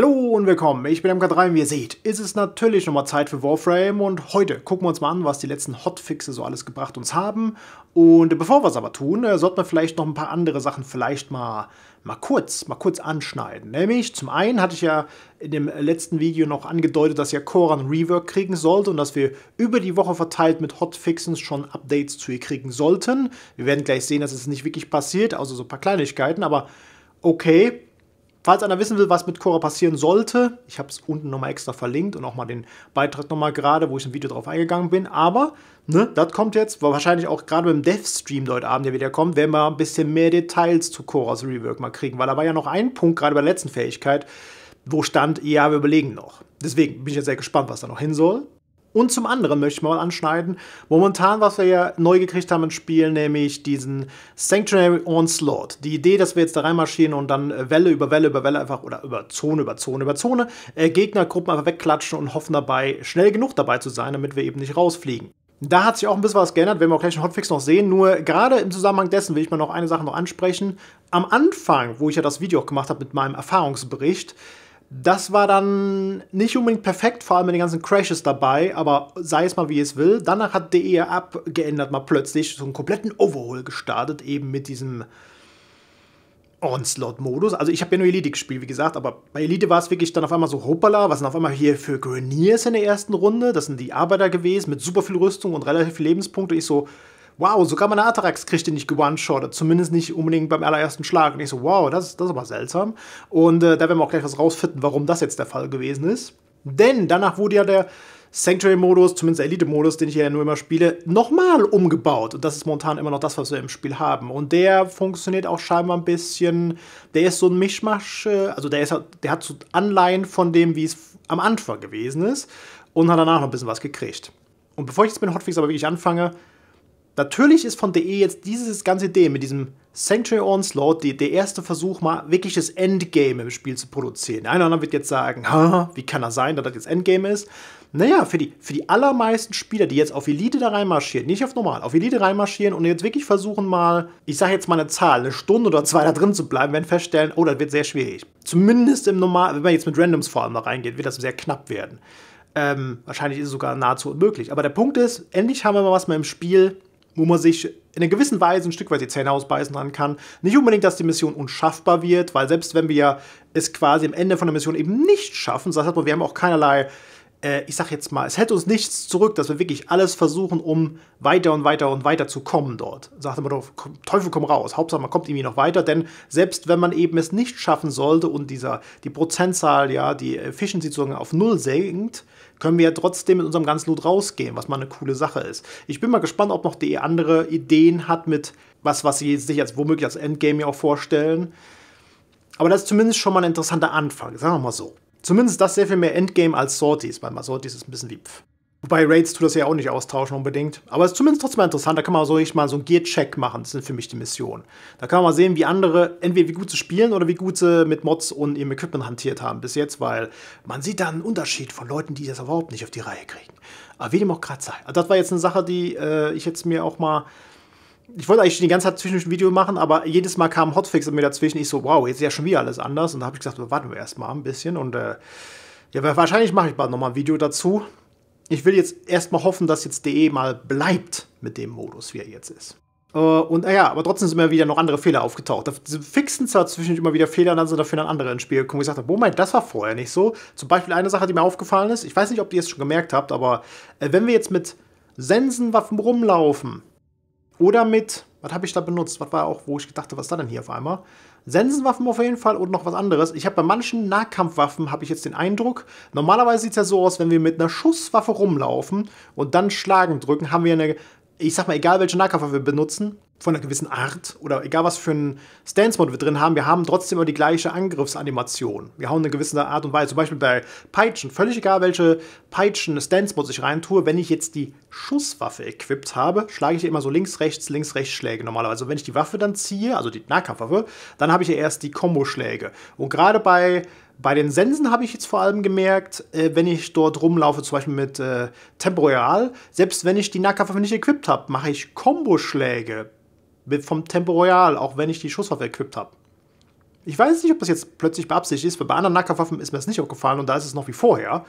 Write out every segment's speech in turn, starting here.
Hallo und willkommen, ich bin MK3 und wie ihr seht, ist es natürlich nochmal Zeit für Warframe und heute gucken wir uns mal an, was die letzten Hotfixe so alles gebracht uns haben und bevor wir es aber tun, äh, sollten wir vielleicht noch ein paar andere Sachen vielleicht mal, mal kurz, mal kurz anschneiden. Nämlich zum einen hatte ich ja in dem letzten Video noch angedeutet, dass ja Koran Rework kriegen sollte und dass wir über die Woche verteilt mit Hotfixen schon Updates zu ihr kriegen sollten. Wir werden gleich sehen, dass es nicht wirklich passiert, außer so ein paar Kleinigkeiten, aber okay, Falls einer wissen will, was mit Cora passieren sollte, ich habe es unten nochmal extra verlinkt und auch mal den Beitrag nochmal gerade, wo ich ein Video drauf eingegangen bin. Aber, ne, das kommt jetzt, weil wahrscheinlich auch gerade beim Dev-Stream heute Abend, der wieder kommt, werden wir ein bisschen mehr Details zu Coras Rework mal kriegen. Weil da war ja noch ein Punkt, gerade bei der letzten Fähigkeit, wo stand, ja, wir überlegen noch. Deswegen bin ich jetzt sehr gespannt, was da noch hin soll. Und zum anderen möchte ich mal anschneiden, momentan, was wir ja neu gekriegt haben im Spiel, nämlich diesen Sanctuary Onslaught. Die Idee, dass wir jetzt da reinmarschieren und dann äh, Welle über Welle über Welle einfach, oder über Zone über Zone über Zone, äh, Gegnergruppen einfach wegklatschen und hoffen dabei, schnell genug dabei zu sein, damit wir eben nicht rausfliegen. Da hat sich auch ein bisschen was geändert, werden wir auch gleich einen Hotfix noch sehen. Nur gerade im Zusammenhang dessen will ich mal noch eine Sache noch ansprechen. Am Anfang, wo ich ja das Video auch gemacht habe mit meinem Erfahrungsbericht, das war dann nicht unbedingt perfekt, vor allem mit den ganzen Crashes dabei, aber sei es mal wie es will. Danach hat DER abgeändert, mal plötzlich so einen kompletten Overhaul gestartet, eben mit diesem Onslaught-Modus. Also ich habe ja nur Elite gespielt, wie gesagt, aber bei Elite war es wirklich dann auf einmal so hoppala, was sind auf einmal hier für Greniers in der ersten Runde, das sind die Arbeiter gewesen, mit super viel Rüstung und relativ viel Lebenspunkte. Ich so, wow, sogar meine Atarax kriegt den nicht gewone-shottet, zumindest nicht unbedingt beim allerersten Schlag. Und ich so, wow, das, das ist aber seltsam. Und äh, da werden wir auch gleich was rausfinden, warum das jetzt der Fall gewesen ist. Denn danach wurde ja der Sanctuary-Modus, zumindest der Elite-Modus, den ich ja nur immer spiele, nochmal umgebaut. Und das ist momentan immer noch das, was wir im Spiel haben. Und der funktioniert auch scheinbar ein bisschen. Der ist so ein Mischmasch, äh, also der, ist, der hat so Anleihen von dem, wie es am Anfang gewesen ist. Und hat danach noch ein bisschen was gekriegt. Und bevor ich jetzt mit den Hotfix aber wirklich anfange, Natürlich ist von DE jetzt dieses ganze Idee mit diesem Sanctuary Onslaught die, der erste Versuch, mal wirklich das Endgame im Spiel zu produzieren. Der eine oder andere wird jetzt sagen, wie kann das sein, dass das jetzt Endgame ist? Naja, für die, für die allermeisten Spieler, die jetzt auf Elite da reinmarschieren, nicht auf normal, auf Elite reinmarschieren und jetzt wirklich versuchen mal, ich sage jetzt mal eine Zahl, eine Stunde oder zwei da drin zu bleiben, werden feststellen, oh, das wird sehr schwierig. Zumindest im Normal, wenn man jetzt mit Randoms vor allem da reingeht, wird das sehr knapp werden. Ähm, wahrscheinlich ist es sogar nahezu unmöglich. Aber der Punkt ist, endlich haben wir mal was mal im Spiel, wo man sich in einer gewissen Weise ein Stück weit die Zähne ausbeißen dann kann. Nicht unbedingt, dass die Mission unschaffbar wird, weil selbst wenn wir es quasi am Ende von der Mission eben nicht schaffen, das heißt, wir haben auch keinerlei äh, ich sag jetzt mal, es hält uns nichts zurück, dass wir wirklich alles versuchen, um weiter und weiter und weiter zu kommen dort. Sagt man doch, Teufel komm raus, Hauptsache man kommt irgendwie noch weiter, denn selbst wenn man eben es nicht schaffen sollte und dieser, die Prozentzahl, ja, die Efficiency sozusagen auf Null senkt, können wir ja trotzdem mit unserem ganzen Loot rausgehen, was mal eine coole Sache ist. Ich bin mal gespannt, ob noch die andere Ideen hat mit was, was sie sich jetzt womöglich als Endgame ja auch vorstellen. Aber das ist zumindest schon mal ein interessanter Anfang, sagen wir mal so. Zumindest das sehr viel mehr Endgame als Sorties, weil mal Sorties ist ein bisschen wie pf. Wobei Raids tut das ja auch nicht austauschen unbedingt. Aber es ist zumindest trotzdem interessant. Da kann man so echt mal so einen Gear-Check machen. Das sind für mich die Missionen. Da kann man mal sehen, wie andere, entweder wie gut sie spielen oder wie gut sie mit Mods und ihrem Equipment hantiert haben bis jetzt, weil man sieht da einen Unterschied von Leuten, die das überhaupt nicht auf die Reihe kriegen. Aber wie dem auch gerade sei. Also das war jetzt eine Sache, die äh, ich jetzt mir auch mal. Ich wollte eigentlich die ganze Zeit zwischen ein Video machen, aber jedes Mal kam Hotfix Hotfix mir dazwischen. Ich so, wow, jetzt ist ja schon wieder alles anders. Und da habe ich gesagt, warten wir erst mal ein bisschen. Und äh, ja, wahrscheinlich mache ich bald nochmal ein Video dazu ich will jetzt erstmal hoffen, dass jetzt DE mal bleibt mit dem Modus, wie er jetzt ist. Äh, und naja, aber trotzdem sind immer wieder noch andere Fehler aufgetaucht. Da fixen zwar zwischendurch immer wieder Fehler, dann sind dafür dann andere ins Spiel gekommen. Ich sagte, Moment, das war vorher nicht so. Zum Beispiel eine Sache, die mir aufgefallen ist, ich weiß nicht, ob ihr es schon gemerkt habt, aber äh, wenn wir jetzt mit Sensenwaffen rumlaufen oder mit was habe ich da benutzt? Was war auch, wo ich dachte, was ist da denn hier auf einmal? Sensenwaffen auf jeden Fall und noch was anderes. Ich habe bei manchen Nahkampfwaffen, habe ich jetzt den Eindruck, normalerweise sieht es ja so aus, wenn wir mit einer Schusswaffe rumlaufen und dann Schlagen drücken, haben wir eine, ich sag mal, egal welche Nahkampfwaffe wir benutzen, von einer gewissen Art oder egal was für einen Stance-Mod wir drin haben, wir haben trotzdem immer die gleiche Angriffsanimation. Wir haben eine gewisse Art und Weise. Zum Beispiel bei Peitschen, völlig egal, welche Peitschen Stance-Mod ich reintue, wenn ich jetzt die Schusswaffe equipped habe, schlage ich immer so links, rechts, links, rechts Schläge normalerweise. Und wenn ich die Waffe dann ziehe, also die Nahkampfwaffe, dann habe ich ja erst die Komboschläge. Und gerade bei bei den Sensen habe ich jetzt vor allem gemerkt, äh, wenn ich dort rumlaufe, zum Beispiel mit äh, Temporal, selbst wenn ich die Nahkampfwaffe nicht equipped habe, mache ich Komboschläge vom Tempo Royal, auch wenn ich die Schusswaffe equipped habe. Ich weiß nicht, ob das jetzt plötzlich beabsichtigt ist, weil bei anderen Nahkampfwaffen ist mir das nicht aufgefallen und da ist es noch wie vorher.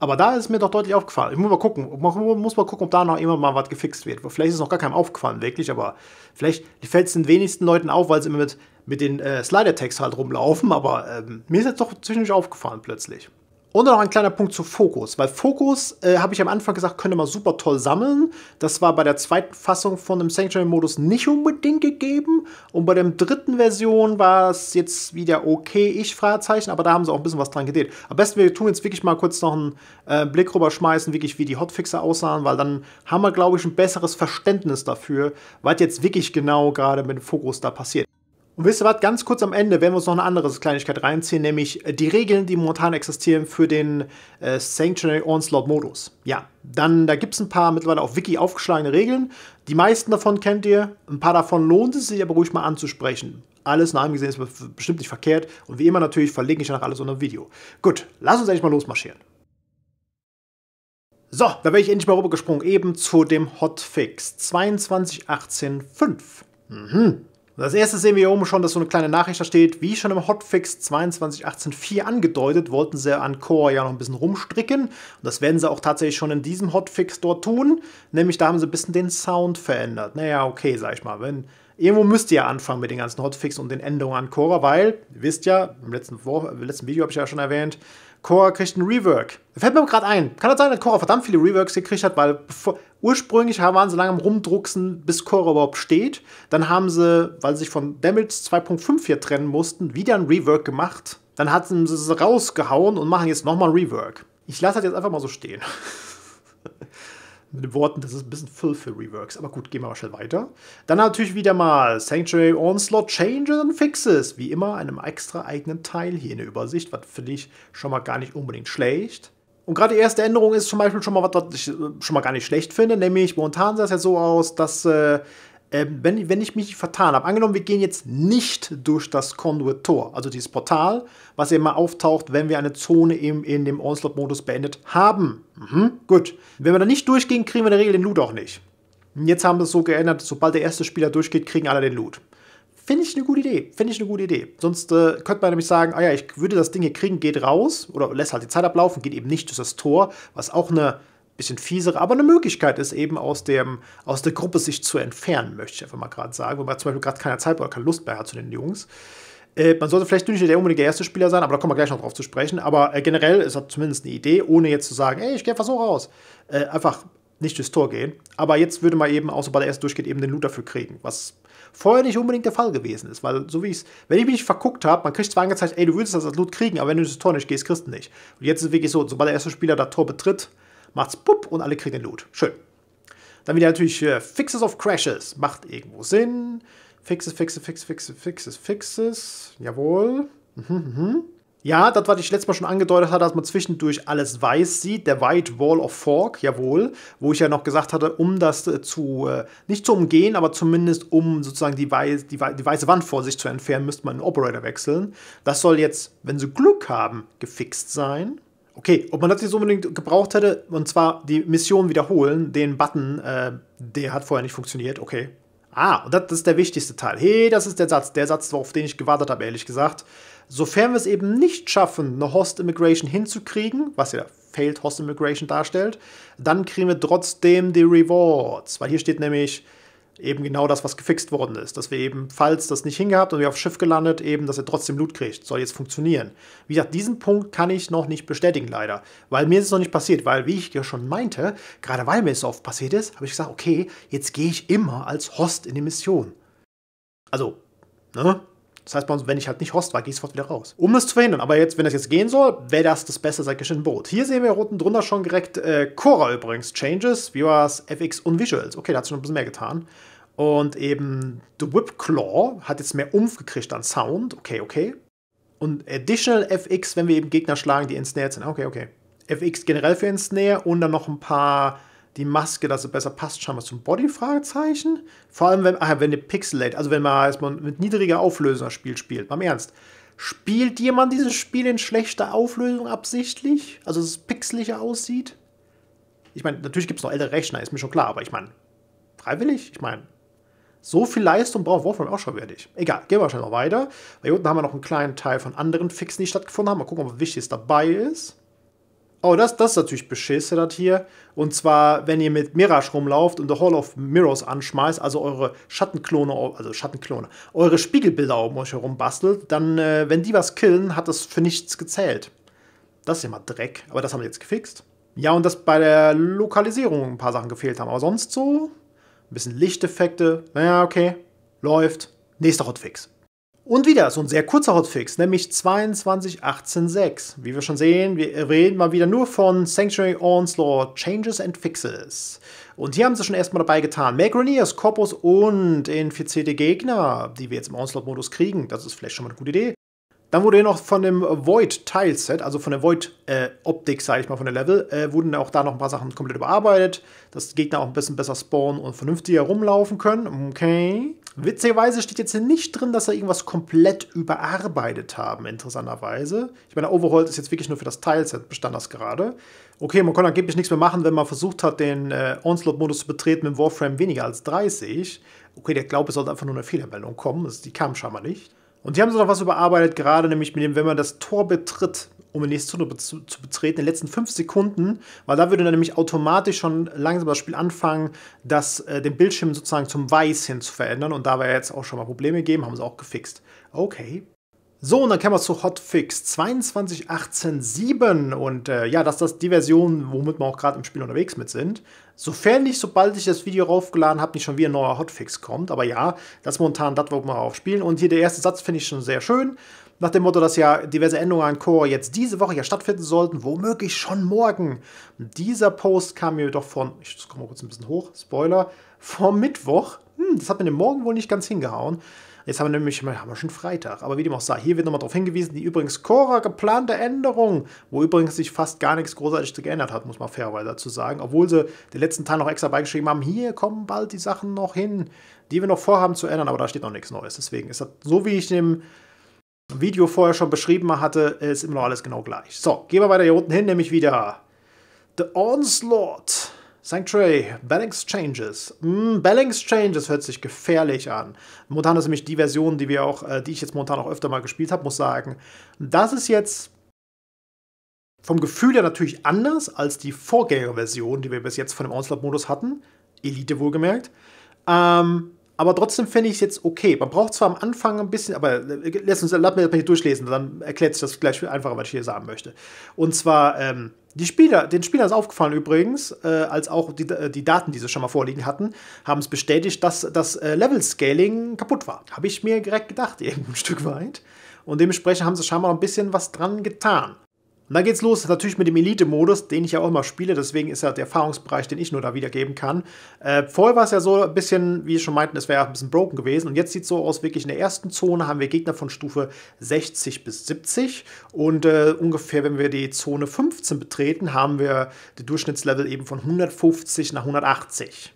Aber da ist es mir doch deutlich aufgefallen. Ich muss mal gucken, muss mal gucken, ob da noch irgendwann mal was gefixt wird. Vielleicht ist es noch gar keinem aufgefallen, wirklich, aber vielleicht fällt es den wenigsten Leuten auf, weil sie immer mit, mit den äh, Slider-Tags halt rumlaufen, aber ähm, mir ist jetzt doch zwischendurch aufgefallen plötzlich. Und dann noch ein kleiner Punkt zu Fokus, weil Fokus, äh, habe ich am Anfang gesagt, könnte man super toll sammeln. Das war bei der zweiten Fassung von dem Sanctuary-Modus nicht unbedingt gegeben. Und bei der dritten Version war es jetzt wieder okay, ich Fragezeichen, aber da haben sie auch ein bisschen was dran gedreht. Am besten, wir tun jetzt wirklich mal kurz noch einen äh, Blick rüber schmeißen, wirklich wie die Hotfixer aussahen, weil dann haben wir, glaube ich, ein besseres Verständnis dafür, was jetzt wirklich genau gerade mit dem Fokus da passiert. Und wisst ihr was, ganz kurz am Ende werden wir uns noch eine andere Kleinigkeit reinziehen, nämlich äh, die Regeln, die momentan existieren für den äh, Sanctuary Onslaught Modus. Ja, dann, da gibt es ein paar mittlerweile auf Wiki aufgeschlagene Regeln. Die meisten davon kennt ihr, ein paar davon lohnt es sich aber ruhig mal anzusprechen. Alles nach allem gesehen ist bestimmt nicht verkehrt und wie immer natürlich verlinke ich nach alles unter dem Video. Gut, lass uns endlich mal losmarschieren. So, da bin ich endlich mal rübergesprungen, eben zu dem Hotfix 22185. Mhm. Das erste sehen wir hier oben schon, dass so eine kleine Nachricht da steht. Wie schon im Hotfix 22.18.4 angedeutet, wollten sie an Core ja noch ein bisschen rumstricken. Und das werden sie auch tatsächlich schon in diesem Hotfix dort tun. Nämlich da haben sie ein bisschen den Sound verändert. Naja, okay, sag ich mal. Wenn, irgendwo müsst ihr ja anfangen mit den ganzen Hotfix und den Änderungen an Core, weil, ihr wisst ja, im letzten, Woche, im letzten Video habe ich ja schon erwähnt, Cora kriegt einen Rework. Fällt mir gerade ein. Kann das sein, dass Cora verdammt viele Reworks gekriegt hat, weil bevor, ursprünglich waren sie lange am Rumdrucksen, bis Cora überhaupt steht. Dann haben sie, weil sie sich von Damage 2.5 hier trennen mussten, wieder einen Rework gemacht. Dann hatten sie es rausgehauen und machen jetzt nochmal einen Rework. Ich lasse das jetzt einfach mal so stehen. Mit den Worten, das ist ein bisschen Full für Reworks. Aber gut, gehen wir mal schnell weiter. Dann natürlich wieder mal Sanctuary Onslaught Changes and Fixes. Wie immer einem extra eigenen Teil hier in der Übersicht, was finde ich schon mal gar nicht unbedingt schlecht. Und gerade die erste Änderung ist zum Beispiel schon mal was, was ich äh, schon mal gar nicht schlecht finde, nämlich momentan sah es ja so aus, dass äh, ähm, wenn, wenn ich mich vertan habe, angenommen, wir gehen jetzt nicht durch das Conduit Tor, also dieses Portal, was immer auftaucht, wenn wir eine Zone im, in dem Onslaught-Modus beendet haben. Mhm, gut. Wenn wir da nicht durchgehen, kriegen wir in der Regel den Loot auch nicht. Und jetzt haben wir es so geändert, sobald der erste Spieler durchgeht, kriegen alle den Loot. Finde ich eine gute Idee. Finde ich eine gute Idee. Sonst äh, könnte man nämlich sagen, ah ja, ich würde das Ding hier kriegen, geht raus oder lässt halt die Zeit ablaufen, geht eben nicht durch das Tor, was auch eine bisschen fiesere, aber eine Möglichkeit ist eben aus, dem, aus der Gruppe sich zu entfernen, möchte ich einfach mal gerade sagen, weil man zum Beispiel gerade keine Zeit oder keine Lust mehr hat zu den Jungs. Äh, man sollte vielleicht nicht der unbedingt der erste Spieler sein, aber da kommen wir gleich noch drauf zu sprechen. Aber äh, generell ist das zumindest eine Idee, ohne jetzt zu sagen, ey, ich gehe einfach so raus. Äh, einfach nicht durchs Tor gehen. Aber jetzt würde man eben, auch sobald er erst durchgeht, eben den Loot dafür kriegen, was vorher nicht unbedingt der Fall gewesen ist. Weil so wie ich es, wenn ich mich nicht verguckt habe, man kriegt zwar angezeigt, ey, du würdest das als Loot kriegen, aber wenn du durchs Tor nicht gehst, kriegst du nicht. Und jetzt ist es wirklich so, sobald der erste Spieler das Tor betritt, macht's pup und alle kriegen den Loot. Schön. Dann wieder natürlich äh, Fixes of Crashes. Macht irgendwo Sinn. Fixes, Fixes, Fixes, Fixes, Fixes, Fixes. Jawohl. Mhm, mhm, mhm. Ja, das, was ich letztes Mal schon angedeutet hatte, dass man zwischendurch alles weiß sieht, der White Wall of Fork, jawohl, wo ich ja noch gesagt hatte, um das äh, zu, äh, nicht zu umgehen, aber zumindest um sozusagen die, weiß, die, die, weiße Wand vor sich zu entfernen, müsste man den Operator wechseln. Das soll jetzt, wenn sie Glück haben, gefixt sein. Okay, ob man das jetzt unbedingt gebraucht hätte, und zwar die Mission wiederholen, den Button, äh, der hat vorher nicht funktioniert, okay. Ah, und das, das ist der wichtigste Teil. Hey, das ist der Satz, der Satz, auf den ich gewartet habe, ehrlich gesagt. Sofern wir es eben nicht schaffen, eine Host Immigration hinzukriegen, was ja Failed Host Immigration darstellt, dann kriegen wir trotzdem die Rewards. Weil hier steht nämlich, Eben genau das, was gefixt worden ist. Dass wir eben, falls das nicht hingehabt und wir aufs Schiff gelandet, eben, dass er trotzdem Loot kriegt. Soll jetzt funktionieren. Wie gesagt, diesen Punkt kann ich noch nicht bestätigen, leider. Weil mir ist es noch nicht passiert. Weil, wie ich ja schon meinte, gerade weil mir es so oft passiert ist, habe ich gesagt, okay, jetzt gehe ich immer als Host in die Mission. Also, ne? Das heißt, bei uns, wenn ich halt nicht Host war, gehe ich sofort wieder raus. Um das zu verhindern, aber jetzt, wenn das jetzt gehen soll, wäre das das Beste seit geschnitten Brot. Hier sehen wir unten drunter schon direkt äh, Cora übrigens, Changes, Viewers, FX und Visuals. Okay, da hat sich noch ein bisschen mehr getan. Und eben The Whip Claw hat jetzt mehr Umf gekriegt an Sound. Okay, okay. Und Additional FX, wenn wir eben Gegner schlagen, die ensnared sind. Okay, okay. FX generell für Ensnare und dann noch ein paar die Maske, dass es besser passt, scheinbar zum Body-Fragezeichen. Vor allem, wenn, ach, wenn ihr Pixelate, also wenn man, heißt mit niedriger Auflösung das Spiel spielt, mal im Ernst. Spielt jemand dieses Spiel in schlechter Auflösung absichtlich? Also, dass es pixeliger aussieht? Ich meine, natürlich gibt es noch ältere Rechner, ist mir schon klar, aber ich meine, freiwillig? Ich meine, so viel Leistung braucht Wolfram auch schon wertig. Egal, gehen wir schnell noch weiter. Weil hier unten haben wir noch einen kleinen Teil von anderen Fixen, die stattgefunden haben. Mal gucken, ob was Wichtiges dabei ist. Oh, das, das ist natürlich beschissen, das hier. Und zwar, wenn ihr mit Mirage rumlauft und The Hall of Mirrors anschmeißt, also eure Schattenklone, also Schattenklone, eure Spiegelbilder um euch herum bastelt, dann, äh, wenn die was killen, hat das für nichts gezählt. Das ist ja mal Dreck, aber das haben wir jetzt gefixt. Ja, und dass bei der Lokalisierung ein paar Sachen gefehlt haben, aber sonst so, ein bisschen Lichteffekte, naja, okay, läuft. Nächster Hotfix. Und wieder so ein sehr kurzer Hotfix, nämlich 22.18.6. Wie wir schon sehen, wir reden mal wieder nur von Sanctuary Onslaught Changes and Fixes. Und hier haben sie schon erstmal dabei getan. Macroniers, Corpus und infizierte Gegner, die wir jetzt im Onslaught-Modus kriegen. Das ist vielleicht schon mal eine gute Idee. Dann wurde hier noch von dem Void-Tileset, also von der Void-Optik, äh, sage ich mal, von der Level, äh, wurden auch da noch ein paar Sachen komplett überarbeitet, dass die Gegner auch ein bisschen besser spawnen und vernünftiger rumlaufen können. Okay. Witzigerweise steht jetzt hier nicht drin, dass sie irgendwas komplett überarbeitet haben, interessanterweise. Ich meine, Overhaul ist jetzt wirklich nur für das Teilset bestand das gerade. Okay, man konnte angeblich nichts mehr machen, wenn man versucht hat, den äh, Onslaught-Modus zu betreten mit Warframe weniger als 30. Okay, der Glaube sollte einfach nur eine Fehlermeldung kommen, also die kam scheinbar nicht. Und die haben sie noch was überarbeitet, gerade nämlich mit dem, wenn man das Tor betritt, um die nächste Zone zu, betreten, in den letzten 5 Sekunden, weil da würde dann nämlich automatisch schon langsam das Spiel anfangen, das, äh, den Bildschirm sozusagen zum Weiß hin zu verändern. Und da war jetzt auch schon mal Probleme gegeben, haben sie auch gefixt. Okay. So, und dann kämen wir zu Hotfix 22.18.7 und äh, ja, das ist die Version, womit wir auch gerade im Spiel unterwegs mit sind. Sofern nicht, sobald ich das Video raufgeladen habe, nicht schon wieder ein neuer Hotfix kommt, aber ja, das ist momentan das, wo wir auch spielen. Und hier der erste Satz finde ich schon sehr schön nach dem Motto, dass ja diverse Änderungen an Core jetzt diese Woche ja stattfinden sollten, womöglich schon morgen. Dieser Post kam mir doch von, ich komme mal kurz ein bisschen hoch, Spoiler, vom Mittwoch. Hm, das hat mir dem Morgen wohl nicht ganz hingehauen. Jetzt haben wir nämlich haben wir schon Freitag. Aber wie dem auch sei, hier wird nochmal darauf hingewiesen, die übrigens Cora geplante Änderung, wo übrigens sich fast gar nichts großartig geändert hat, muss man fairerweise dazu sagen. Obwohl sie den letzten Teil noch extra beigeschrieben haben, hier kommen bald die Sachen noch hin, die wir noch vorhaben zu ändern, aber da steht noch nichts Neues. Deswegen ist das so, wie ich dem Video vorher schon beschrieben hatte, ist immer noch alles genau gleich. So, gehen wir weiter hier unten hin, nämlich wieder The Onslaught. Sanctuary, Balance Changes. Mm, Balance Changes hört sich gefährlich an. Momentan ist nämlich die Version, die wir auch, äh, die ich jetzt momentan auch öfter mal gespielt habe, muss sagen. Das ist jetzt vom Gefühl her natürlich anders als die Vorgängerversion, die wir bis jetzt von dem Onslaught-Modus hatten. Elite wohlgemerkt. Ähm, aber trotzdem fände ich es jetzt okay. Man braucht zwar am Anfang ein bisschen, aber äh, lass uns, lass mir das mal durchlesen, dann erklärt sich das gleich viel einfacher, was ich hier sagen möchte. Und zwar, ähm, die Spieler, den Spielern ist aufgefallen übrigens, äh, als auch die, äh, die Daten, die sie schon mal vorliegen hatten, haben es bestätigt, dass das äh, Level-Scaling kaputt war. Habe ich mir direkt gedacht, irgendein Stück weit. Und dementsprechend haben sie scheinbar ein bisschen was dran getan. Und dann geht's los, natürlich mit dem Elite-Modus, den ich ja auch immer spiele, deswegen ist ja der Erfahrungsbereich, den ich nur da wiedergeben kann. Äh, vorher war es ja so ein bisschen, wie ich schon meinten, es wäre ja ein bisschen broken gewesen. Und jetzt sieht es so aus, wirklich in der ersten Zone haben wir Gegner von Stufe 60 bis 70. Und äh, ungefähr, wenn wir die Zone 15 betreten, haben wir die Durchschnittslevel eben von 150 nach 180.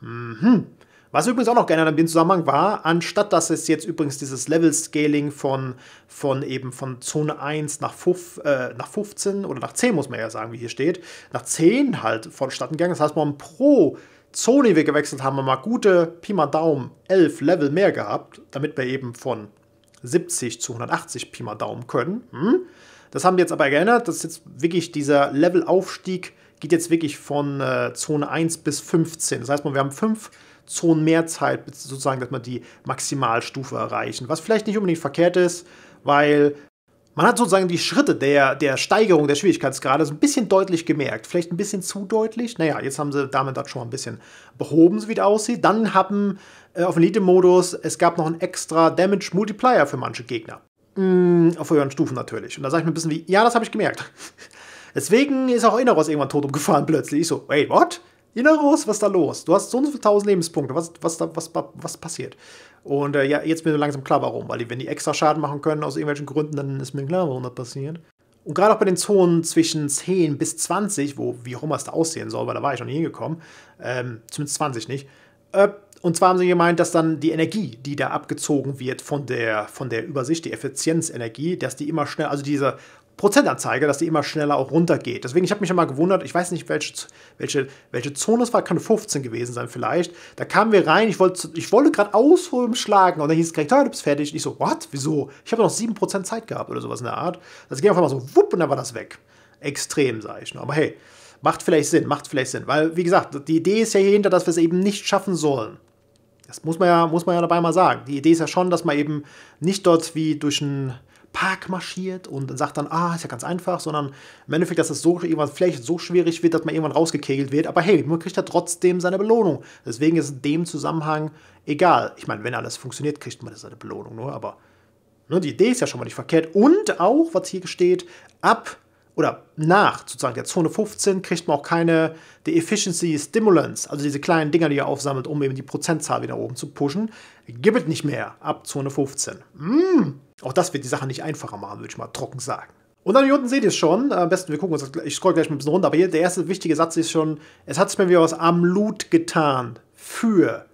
Mhm. Was übrigens auch noch geändert in dem Zusammenhang war, anstatt dass es jetzt übrigens dieses Level-Scaling von, von eben von Zone 1 nach, 5, äh, nach 15 oder nach 10 muss man ja sagen, wie hier steht, nach 10 halt vonstatten gegangen. Das heißt, man pro Zone, die wir gewechselt haben, haben wir mal gute Pi mal Daumen 11 Level mehr gehabt, damit wir eben von 70 zu 180 Pi mal Daumen können. Hm? Das haben wir jetzt aber geändert. dass jetzt wirklich dieser Levelaufstieg geht jetzt wirklich von äh, Zone 1 bis 15. Das heißt, wir haben 5 Zonen mehr Zeit, sozusagen, dass man die Maximalstufe erreichen. Was vielleicht nicht unbedingt verkehrt ist, weil man hat sozusagen die Schritte der, der Steigerung der Schwierigkeitsgrade so ein bisschen deutlich gemerkt. Vielleicht ein bisschen zu deutlich. Naja, jetzt haben sie damit das schon mal ein bisschen behoben, so wie es aussieht. Dann haben äh, auf Elite-Modus, es gab noch einen extra Damage-Multiplier für manche Gegner. Mm, auf höheren Stufen natürlich. Und da sage ich mir ein bisschen wie, ja, das habe ich gemerkt. Deswegen ist auch Inneros irgendwann tot umgefahren plötzlich. Ich so, wait, what? Inneros, was ist da los? Du hast so und so viele tausend Lebenspunkte. Was, was, was, was, was passiert? Und äh, ja, jetzt bin mir langsam klar, warum. Weil wenn die extra Schaden machen können, aus irgendwelchen Gründen, dann ist mir klar, warum das passiert. Und gerade auch bei den Zonen zwischen 10 bis 20, wo wie auch immer es da aussehen soll, weil da war ich noch nie hingekommen, ähm, zumindest 20 nicht. Äh, und zwar haben sie gemeint, dass dann die Energie, die da abgezogen wird von der, von der Übersicht, die Effizienzenergie, dass die immer schneller, also diese Prozentanzeige, dass die immer schneller auch runtergeht. Deswegen, ich habe mich ja mal gewundert, ich weiß nicht, welche, welche, welche Zone es war, kann 15 gewesen sein vielleicht. Da kamen wir rein, ich wollte, ich wollte gerade ausholen, schlagen und dann hieß es gleich, ja, du bist fertig. Und ich so, what? Wieso? Ich habe noch 7% Zeit gehabt oder sowas in der Art. Das ging auf einmal so, wupp, und dann war das weg. Extrem, sage ich nur. Aber hey, macht vielleicht Sinn, macht vielleicht Sinn. Weil, wie gesagt, die Idee ist ja hier hinter, dass wir es eben nicht schaffen sollen. Das muss man, ja, muss man ja dabei mal sagen. Die Idee ist ja schon, dass man eben nicht dort wie durch ein Park marschiert und sagt dann, ah, ist ja ganz einfach, sondern im Endeffekt, dass es so irgendwann vielleicht so schwierig wird, dass man irgendwann rausgekegelt wird, aber hey, man kriegt ja trotzdem seine Belohnung. Deswegen ist in dem Zusammenhang egal. Ich meine, wenn alles funktioniert, kriegt man seine Belohnung nur, ne? aber ne, die Idee ist ja schon mal nicht verkehrt. Und auch, was hier steht, ab oder nach sozusagen der Zone 15 kriegt man auch keine die Efficiency Stimulants, also diese kleinen Dinger, die ihr aufsammelt, um eben die Prozentzahl wieder oben zu pushen, gibt es nicht mehr ab Zone 15. Mm. Auch das wird die Sache nicht einfacher machen, würde ich mal trocken sagen. Und dann hier unten seht ihr es schon. Am besten, wir gucken uns das, ich scroll gleich mal ein bisschen runter, aber hier der erste wichtige Satz ist schon, es hat sich mir wieder was am Loot getan für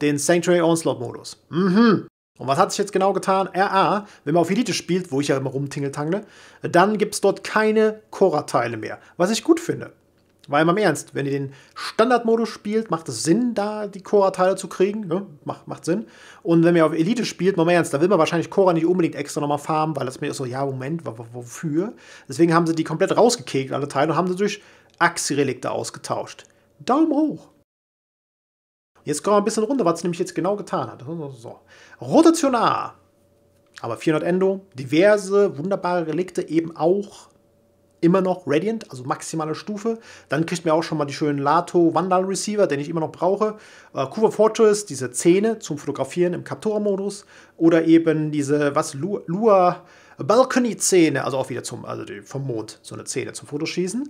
den Sanctuary Onslaught Modus. Mhm. Und was hat sich jetzt genau getan? RA, wenn man auf Elite spielt, wo ich ja immer rumtingeltangle, dann gibt es dort keine Cora-Teile mehr. Was ich gut finde. Weil mal im Ernst, wenn ihr den Standardmodus spielt, macht es Sinn, da die Cora-Teile zu kriegen. Ne? Macht, macht Sinn. Und wenn ihr auf Elite spielt, mal im Ernst, da will man wahrscheinlich Cora nicht unbedingt extra nochmal farmen, weil das mir so, ja, Moment, wofür? Deswegen haben sie die komplett rausgekegelt, alle Teile, und haben sie durch Axi-Relikte ausgetauscht. Daumen hoch! Jetzt kommen wir ein bisschen runter, was es nämlich jetzt genau getan hat. So. Rotation Aber 400 Endo, diverse wunderbare Relikte, eben auch immer noch Radiant, also maximale Stufe. Dann kriegt mir auch schon mal die schönen Lato Vandal Receiver, den ich immer noch brauche. Äh, Cuba Fortress, diese Zähne zum Fotografieren im Captura-Modus. Oder eben diese, was, Lua, Lua Balcony-Zähne, also auch wieder zum, also die, vom Mond, so eine Zähne zum Fotoschießen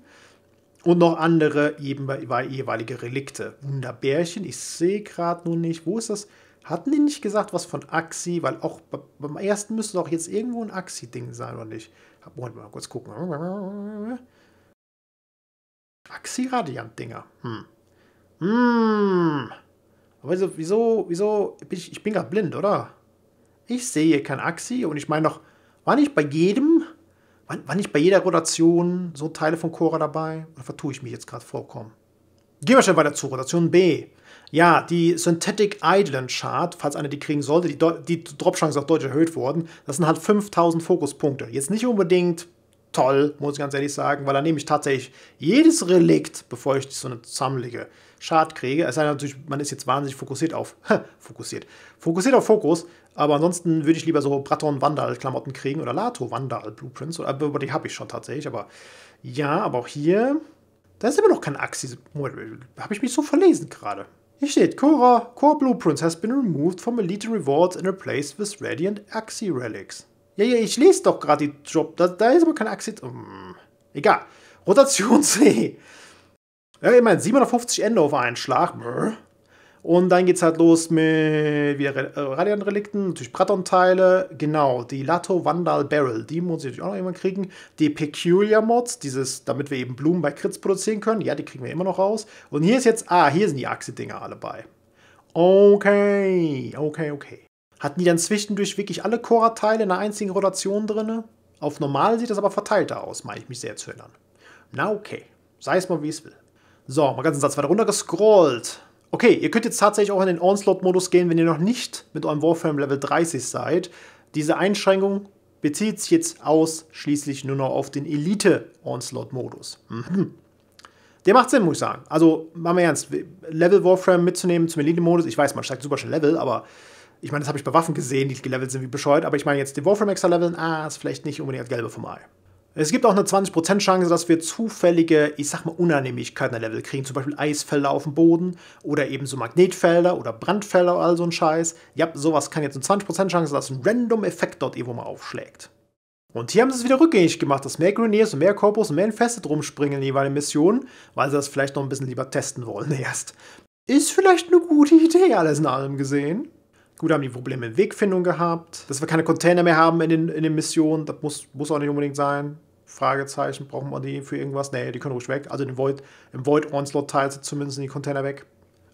und noch andere eben jeweilige Relikte. Wunderbärchen, ich sehe gerade nur nicht, wo ist das? Hatten die nicht gesagt was von Axi? Weil auch beim ersten müsste doch jetzt irgendwo ein Axi-Ding sein, oder nicht? Moment mal kurz gucken. Axi-Radiant-Dinger. Hm. Hm. Aber wieso, wieso, wieso, bin ich, ich bin gerade blind, oder? Ich sehe kein Axi und ich meine doch, war nicht bei jedem war, war nicht bei jeder Rotation so Teile von Cora dabei? Oder vertue ich mich jetzt gerade vorkommen? Gehen wir schnell weiter zu Rotation B. Ja, die Synthetic Island Chart, falls einer die kriegen sollte, die, Do die Dropchance auf Deutsch erhöht worden, das sind halt 5000 Fokuspunkte. Jetzt nicht unbedingt toll, muss ich ganz ehrlich sagen, weil da nehme ich tatsächlich jedes Relikt, bevor ich so eine zusammenlege, Chart kriege. Es sei denn, natürlich, man ist jetzt wahnsinnig fokussiert auf, fokussiert, fokussiert auf Fokus, aber ansonsten würde ich lieber so Braton Vandal-Klamotten kriegen oder Lato Vandal-Blueprints. Aber die habe ich schon tatsächlich. Aber ja, aber auch hier. Da ist immer noch kein Axis. Habe ich mich so verlesen gerade. Hier steht, Cora, Core Blueprints has been removed from Elite Rewards and replaced with Radiant Axi Relics. Ja, ja, ich lese doch gerade die Job. Da, da, ist aber kein Axi. Um, hm, egal. Rotation C. Ja, ich meine, 750 Ende auf einen Schlag. Brr. Und dann geht es halt los mit wieder äh, Radiant-Relikten, natürlich Braton-Teile, genau, die Lato Vandal Barrel, die muss ich natürlich auch noch irgendwann kriegen. Die Peculiar-Mods, dieses, damit wir eben Blumen bei Crits produzieren können, ja, die kriegen wir immer noch raus. Und hier ist jetzt, ah, hier sind die achse dinger alle bei. Okay, okay, okay. Hatten die dann zwischendurch wirklich alle Cora-Teile in einer einzigen Rotation drin? Auf normal sieht das aber verteilter aus, meine ich mich sehr zu erinnern. Na okay, sei es mal wie es will. So, mal ganz einen Satz weiter runter gescrollt. Okay, ihr könnt jetzt tatsächlich auch in den Onslaught-Modus gehen, wenn ihr noch nicht mit eurem Warframe Level 30 seid. Diese Einschränkung bezieht sich jetzt ausschließlich nur noch auf den Elite-Onslaught-Modus. Mhm. Der macht Sinn, muss ich sagen. Also, mal mal ernst, Level Warframe mitzunehmen zum Elite-Modus, ich weiß, man steigt super schnell Level, aber ich meine, das habe ich bei Waffen gesehen, die gelevelt sind wie bescheuert, aber ich meine jetzt den Warframe extra leveln, ah, ist vielleicht nicht unbedingt das Gelbe vom Ei. Es gibt auch eine 20% Chance, dass wir zufällige, ich sag mal, Unannehmlichkeiten der Level kriegen, zum Beispiel Eisfelder auf dem Boden oder eben so Magnetfelder oder Brandfelder oder all so ein Scheiß. Ja, sowas kann jetzt eine 20% Chance, dass ein Random-Effekt dort irgendwo mal aufschlägt. Und hier haben sie es wieder rückgängig gemacht, dass mehr Grenadiers und mehr Korpus und mehr Infested rumspringen in jeweiligen Missionen, weil sie das vielleicht noch ein bisschen lieber testen wollen erst. Ist vielleicht eine gute Idee, alles in allem gesehen. Gut, haben die Probleme mit Wegfindung gehabt, dass wir keine Container mehr haben in den, in den Missionen, das muss, muss auch nicht unbedingt sein. Fragezeichen, brauchen wir die für irgendwas? Nee, die können ruhig weg. Also im Void, im Void Onslaught Teil zumindest in die Container weg.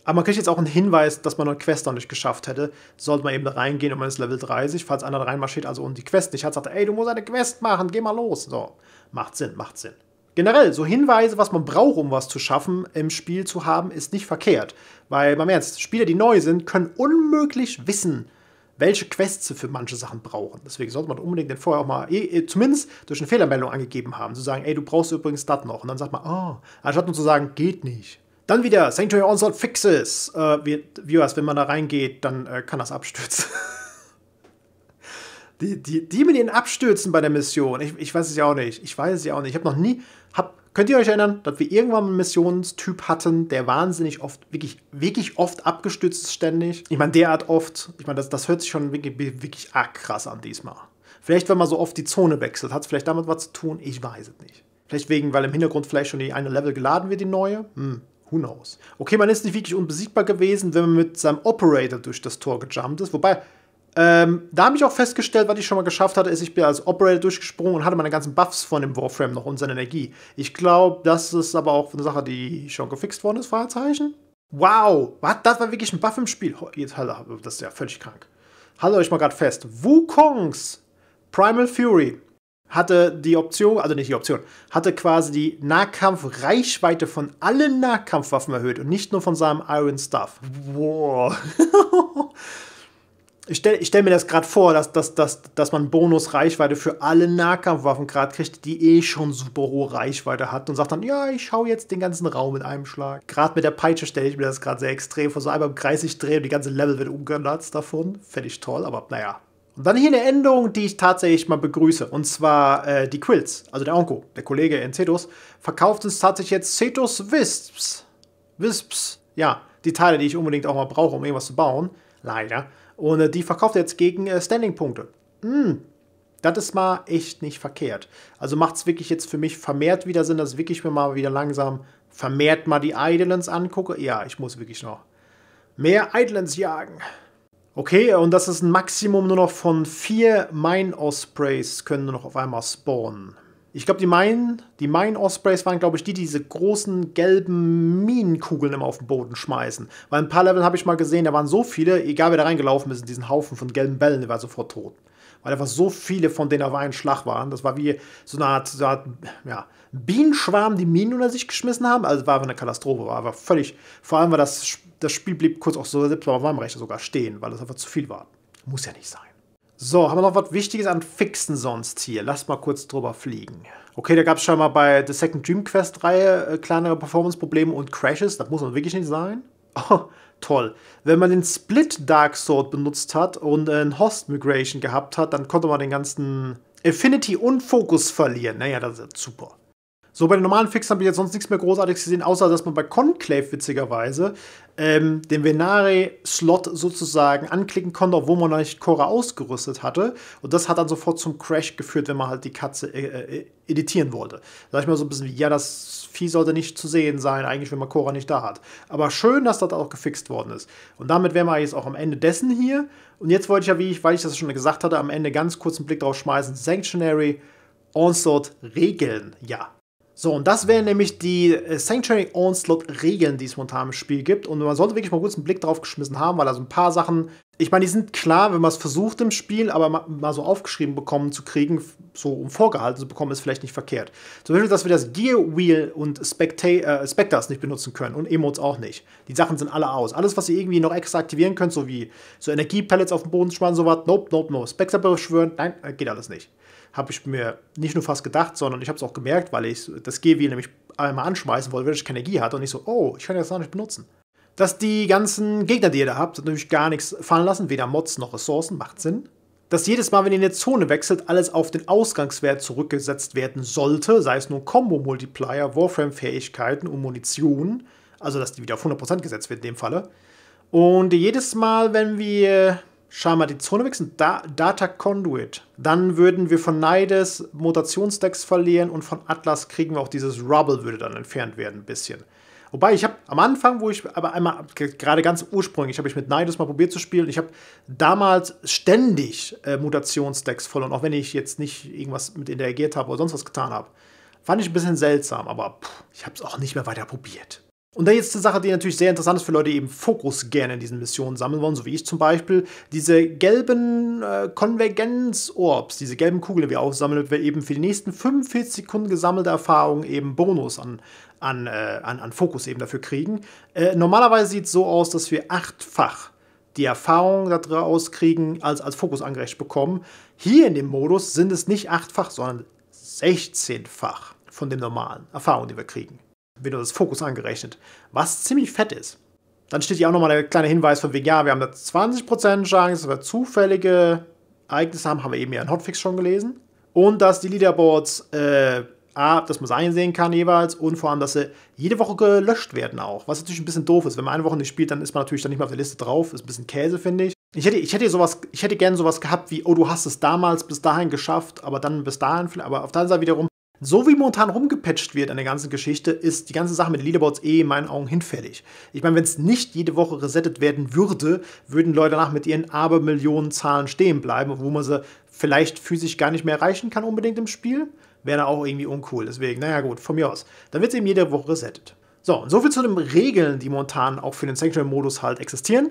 Aber man kriegt jetzt auch einen Hinweis, dass man eine Quest noch nicht geschafft hätte. Sollte man eben da reingehen und man ist Level 30, falls einer da reinmarschiert, also und die Quest nicht hat, sagt er, ey, du musst eine Quest machen, geh mal los. So, macht Sinn, macht Sinn generell so Hinweise, was man braucht, um was zu schaffen, im Spiel zu haben, ist nicht verkehrt. Weil, mal im Ernst, Spieler, die neu sind, können unmöglich wissen, welche Quests sie für manche Sachen brauchen. Deswegen sollte man unbedingt den vorher auch mal, eh, eh zumindest durch eine Fehlermeldung angegeben haben, zu sagen, ey, du brauchst übrigens das noch. Und dann sagt man, ah, oh. anstatt nur zu sagen, geht nicht. Dann wieder Sanctuary Onslaught Fixes. Äh, Viewers, wenn man da reingeht, dann äh, kann das abstürzen. Die, die, die mit ihren abstürzen bei der Mission. Ich, ich weiß es ja auch nicht. Ich weiß es ja auch nicht. Ich habe noch nie. Hab, könnt ihr euch erinnern, dass wir irgendwann einen Missionstyp hatten, der wahnsinnig oft, wirklich, wirklich oft abgestürzt ist ständig? Ich meine, derart oft. Ich meine, das, das hört sich schon wirklich, wirklich arg krass an diesmal. Vielleicht, wenn man so oft die Zone wechselt, hat es vielleicht damit was zu tun? Ich weiß es nicht. Vielleicht wegen, weil im Hintergrund vielleicht schon die eine Level geladen wird, die neue? Hm, who knows. Okay, man ist nicht wirklich unbesiegbar gewesen, wenn man mit seinem Operator durch das Tor gejumpt ist. Wobei, ähm, da habe ich auch festgestellt, was ich schon mal geschafft hatte, ist, ich bin als Operator durchgesprungen und hatte meine ganzen Buffs von dem Warframe noch und seine Energie. Ich glaube, das ist aber auch eine Sache, die schon gefixt worden ist, Fahrzeichen. Wow, was? Das war wirklich ein Buff im Spiel. Jetzt halt, das ist ja völlig krank. Haltet euch mal gerade fest. Wukongs Primal Fury hatte die Option, also nicht die Option, hatte quasi die Nahkampfreichweite von allen Nahkampfwaffen erhöht und nicht nur von seinem Iron Stuff. Wow. ich stelle stell mir das gerade vor, dass, dass, dass, dass man Bonus-Reichweite für alle Nahkampfwaffen gerade kriegt, die eh schon super hohe Reichweite hat und sagt dann, ja, ich schaue jetzt den ganzen Raum in einem Schlag. Gerade mit der Peitsche stelle ich mir das gerade sehr extrem vor, so einmal im Kreis ich drehe und die ganze Level wird umgenutzt davon. Fände ich toll, aber naja. Und dann hier eine Änderung, die ich tatsächlich mal begrüße. Und zwar äh, die Quills, also der Onko, der Kollege in Cetus, verkauft uns tatsächlich jetzt Cetus Wisps. Wisps, ja, die Teile, die ich unbedingt auch mal brauche, um irgendwas zu bauen. Leider. Und die verkauft jetzt gegen äh, Standing-Punkte. Mm, das ist mal echt nicht verkehrt. Also macht es wirklich jetzt für mich vermehrt wieder Sinn, dass ich wirklich mir mal wieder langsam vermehrt mal die Idlands angucke. Ja, ich muss wirklich noch mehr Idlands jagen. Okay, und das ist ein Maximum nur noch von vier Mine Ospreys können nur noch auf einmal spawnen. Ich glaube, die Main, die Mine Ospreys waren, glaube ich, die, die diese großen gelben Minenkugeln immer auf den Boden schmeißen. Weil ein paar Level habe ich mal gesehen, da waren so viele, egal wer da reingelaufen ist, in diesen Haufen von gelben Bällen, der war sofort tot. Weil einfach so viele von denen auf einen Schlag waren. Das war wie so eine Art, so eine Art ja, Bienenschwarm, die Minen unter sich geschmissen haben. Also war einfach eine Katastrophe, war einfach völlig. Vor allem war das, das Spiel blieb kurz auch so selbst bei meinem sogar stehen, weil das einfach zu viel war. Muss ja nicht sein. So, haben wir noch was Wichtiges an Fixen sonst hier? Lass mal kurz drüber fliegen. Okay, da gab es schon mal bei The Second Dream Quest Reihe äh, kleinere Performance-Probleme und Crashes. Das muss man wirklich nicht sein. Oh, toll. Wenn man den Split Dark Sword benutzt hat und äh, ein Host Migration gehabt hat, dann konnte man den ganzen Affinity und Fokus verlieren. Naja, das ist super. So bei den normalen Fixen habe ich jetzt sonst nichts mehr Großartiges gesehen, außer dass man bei Conclave witzigerweise ähm, den Venare-Slot sozusagen anklicken konnte, obwohl man noch nicht Cora ausgerüstet hatte. Und das hat dann sofort zum Crash geführt, wenn man halt die Katze äh, äh, editieren wollte. Sag ich mal so ein bisschen wie, ja, das Vieh sollte nicht zu sehen sein, eigentlich, wenn man Cora nicht da hat. Aber schön, dass das auch gefixt worden ist. Und damit wären wir jetzt auch am Ende dessen hier. Und jetzt wollte ich ja, wie ich, weil ich das schon gesagt hatte, am Ende ganz kurz einen Blick drauf schmeißen. Sanctionary, Onslaught, Regeln. Ja, so, und das wären nämlich die äh, Sanctuary Onslaught-Regeln, die es momentan im Spiel gibt. Und man sollte wirklich mal kurz einen Blick drauf geschmissen haben, weil da so ein paar Sachen, ich meine, die sind klar, wenn man es versucht im Spiel, aber mal, so aufgeschrieben bekommen zu kriegen, so um vorgehalten zu bekommen, ist vielleicht nicht verkehrt. Zum Beispiel, dass wir das Gear Wheel und Specta äh, Spectres nicht benutzen können und Emotes auch nicht. Die Sachen sind alle aus. Alles, was ihr irgendwie noch extra aktivieren könnt, so wie so Energiepellets auf dem Boden schmeißen, sowas, nope, nope, nope. Spectre beschwören, nein, äh, geht alles nicht habe ich mir nicht nur fast gedacht, sondern ich habe es auch gemerkt, weil ich das g nämlich einmal anschmeißen wollte, weil ich keine Energie hatte und ich so, oh, ich kann das gar nicht benutzen. Dass die ganzen Gegner, die ihr da habt, natürlich gar nichts fallen lassen, weder Mods noch Ressourcen, macht Sinn. Dass jedes Mal, wenn ihr eine Zone wechselt, alles auf den Ausgangswert zurückgesetzt werden sollte, sei es nur Combo-Multiplier, Warframe-Fähigkeiten und Munition, also dass die wieder auf 100% gesetzt wird in dem Falle. Und jedes Mal, wenn wir Schau mal, die Zone wechseln, da Data Conduit. Dann würden wir von Neides Mutationsdecks verlieren und von Atlas kriegen wir auch dieses Rubble, würde dann entfernt werden, ein bisschen. Wobei ich habe am Anfang, wo ich aber einmal gerade ganz ursprünglich, habe ich mit Nidus mal probiert zu spielen. Ich habe damals ständig äh, Mutationsdecks voll und auch wenn ich jetzt nicht irgendwas mit interagiert habe oder sonst was getan habe, fand ich ein bisschen seltsam, aber pff, ich habe es auch nicht mehr weiter probiert. Und dann jetzt eine Sache, die natürlich sehr interessant ist für Leute, die eben Fokus gerne in diesen Missionen sammeln wollen, so wie ich zum Beispiel. Diese gelben äh, Konvergenz-Orbs, diese gelben Kugeln, die wir aufsammeln, damit wir eben für die nächsten 45 Sekunden gesammelte Erfahrung eben Bonus an, an, äh, an, an Fokus eben dafür kriegen. Äh, normalerweise sieht es so aus, dass wir achtfach die Erfahrung daraus kriegen, als, als Fokus angerecht bekommen. Hier in dem Modus sind es nicht achtfach, sondern 16-fach von dem normalen Erfahrung, die wir kriegen wird uns das Fokus angerechnet, was ziemlich fett ist. Dann steht hier auch nochmal der kleine Hinweis von wegen, ja, wir haben da 20% Chance, dass wir zufällige Ereignisse haben, haben wir eben ja in Hotfix schon gelesen. Und dass die Leaderboards, äh, A, dass man es einsehen kann jeweils und vor allem, dass sie jede Woche gelöscht werden auch. Was natürlich ein bisschen doof ist. Wenn man eine Woche nicht spielt, dann ist man natürlich dann nicht mehr auf der Liste drauf. Ist ein bisschen Käse, finde ich. Ich hätte, ich hätte sowas, ich hätte gern sowas gehabt wie, oh, du hast es damals bis dahin geschafft, aber dann bis dahin, aber auf der anderen Seite wiederum, so wie momentan rumgepatcht wird an der ganzen Geschichte, ist die ganze Sache mit Leaderboards eh in meinen Augen hinfällig. Ich meine, wenn es nicht jede Woche resettet werden würde, würden Leute danach mit ihren Abermillionen Zahlen stehen bleiben, wo man sie vielleicht physisch gar nicht mehr erreichen kann unbedingt im Spiel. Wäre da auch irgendwie uncool. Deswegen, naja gut, von mir aus. Dann wird es eben jede Woche resettet. So, und soviel zu den Regeln, die momentan auch für den Sanctuary-Modus halt existieren.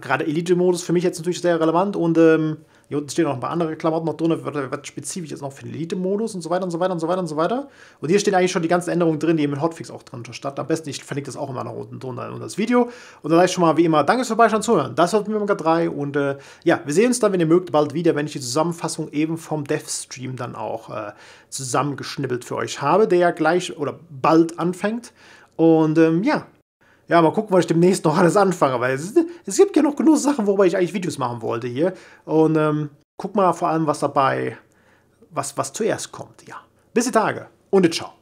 Gerade Elite-Modus für mich jetzt natürlich sehr relevant und ähm, hier unten stehen noch ein paar andere Klamotten noch drin, was spezifisch jetzt noch für den Elite-Modus und so weiter und so weiter und so weiter und so weiter. Und hier stehen eigentlich schon die ganzen Änderungen drin, die eben in Hotfix auch drin statt. Am besten, ich verlinke das auch immer noch unten drunter unter das Video. Und dann sage ich schon mal, wie immer, danke fürs Vorbeischauen und Zuhören. Das wird mir Manga 3 und äh, ja, wir sehen uns dann, wenn ihr mögt, bald wieder, wenn ich die Zusammenfassung eben vom Dev-Stream dann auch äh, zusammengeschnibbelt für euch habe, der ja gleich oder bald anfängt. Und ähm, ja. Ja, mal gucken, was ich demnächst noch alles anfange, weil es, es gibt ja noch genug Sachen, worüber ich eigentlich Videos machen wollte hier. Und ähm, guck mal vor allem, was dabei, was, was zuerst kommt, ja. Bis die Tage und ciao.